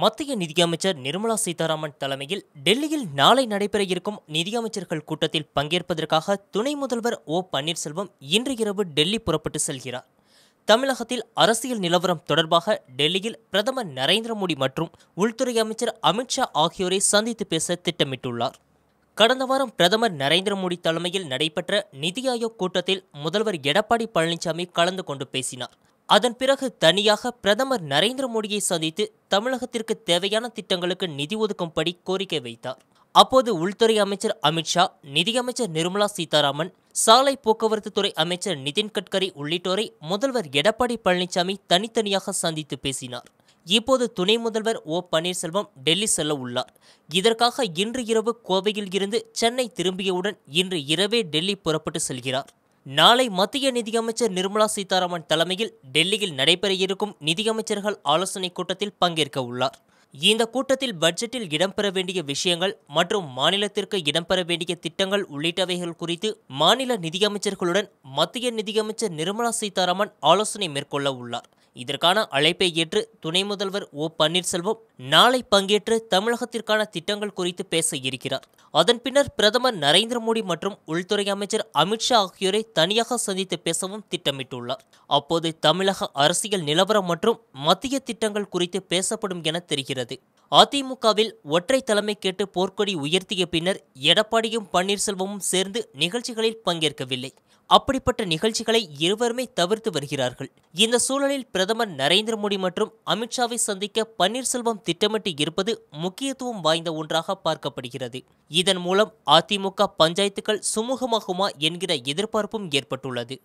மத்திய நிதியமைச்சர் நிர்மலா சீதாராமன் தலைமையில் டெல்லியில் நாளை நடைபெற இருக்கும் நிதியமைச்சர்கள் கூட்டத்தில் பங்கேற்பதற்காக துணை முதல்வர் ஓ பன்னீர்செல்வம் இன்று இரவு டெல்லி புறப்பட்டு செல்கிறார் தமிழகத்தில் அரசியல் நிலவரம் தொடர்பாக டெல்லியில் பிரதமர் நரேந்திர மோடி மற்றும் உள்துறை அமைச்சர் அமித்ஷா ஆகியோரை சந்தித்து பேச திட்டமிட்டுள்ளார் கடந்த வாரம் பிரதமர் நரேந்திர மோடி தலைமையில் நடைபெற்ற நிதி ஆயோக் கூட்டத்தில் முதல்வர் எடப்பாடி பழனிசாமி கலந்து கொண்டு பேசினார் அதன் பிறகு தனியாக பிரதமர் நரேந்திர மோடியை சந்தித்து தமிழகத்திற்கு தேவையான திட்டங்களுக்கு நிதி ஒதுக்கும்படி கோரிக்கை வைத்தார் அப்போது உள்துறை அமைச்சர் அமித்ஷா நிதியமைச்சர் நிர்மலா சீதாராமன் சாலை போக்குவரத்து துறை அமைச்சர் நிதின் கட்கரி உள்ளிட்டோரை முதல்வர் எடப்பாடி பழனிசாமி தனித்தனியாக சந்தித்து பேசினார் இப்போது துணை முதல்வர் ஓ பன்னீர்செல்வம் டெல்லி செல்ல உள்ளார் இதற்காக இன்று இரவு கோவையில் இருந்து சென்னை திரும்பியவுடன் இன்று இரவே டெல்லி புறப்பட்டு செல்கிறார் நாளை மத்திய நிதியமைச்சர் நிர்மலா சீதாராமன் தலைமையில் டெல்லியில் நடைபெற இருக்கும் நிதியமைச்சர்கள் ஆலோசனைக் கூட்டத்தில் பங்கேற்க உள்ளார் இந்த கூட்டத்தில் பட்ஜெட்டில் இடம்பெற வேண்டிய விஷயங்கள் மற்றும் மாநிலத்திற்கு இடம்பெற வேண்டிய திட்டங்கள் உள்ளிட்டவைகள் குறித்து மாநில நிதியமைச்சர்களுடன் மத்திய நிதியமைச்சர் நிர்மலா சீதாராமன் ஆலோசனை மேற்கொள்ள உள்ளார் இதற்கான அழைப்பை ஏற்று துணை முதல்வர் ஓ பன்னீர்செல்வம் நாளை பங்கேற்று தமிழகத்திற்கான திட்டங்கள் குறித்து பேச இருக்கிறார் அதன் பின்னர் பிரதமர் நரேந்திர மோடி மற்றும் உள்துறை அமைச்சர் அமித்ஷா ஆகியோரை தனியாக சந்தித்து பேசவும் திட்டமிட்டுள்ளார் அப்போது தமிழக அரசியல் நிலவரம் மற்றும் மத்திய திட்டங்கள் குறித்து பேசப்படும் என தெரிகிறது அதிமுகவில் ஒற்றை தலைமை கேட்டு போர்க்கொடி உயர்த்திய பின்னர் எடப்பாடியும் பன்னீர்செல்வமும் சேர்ந்து நிகழ்ச்சிகளில் பங்கேற்கவில்லை அப்படிப்பட்ட நிகழ்ச்சிகளை இருவருமே தவிர்த்து வருகிறார்கள் இந்த சூழலில் பிரதமர் நரேந்திர மோடி மற்றும் அமித்ஷாவை சந்திக்க பன்னீர்செல்வம் திட்டமிட்டு இருப்பது முக்கியத்துவம் வாய்ந்த ஒன்றாக பார்க்கப்படுகிறது இதன் மூலம் அதிமுக பஞ்சாயத்துக்கள் சுமூகமாகுமா என்கிற எதிர்பார்ப்பும் ஏற்பட்டுள்ளது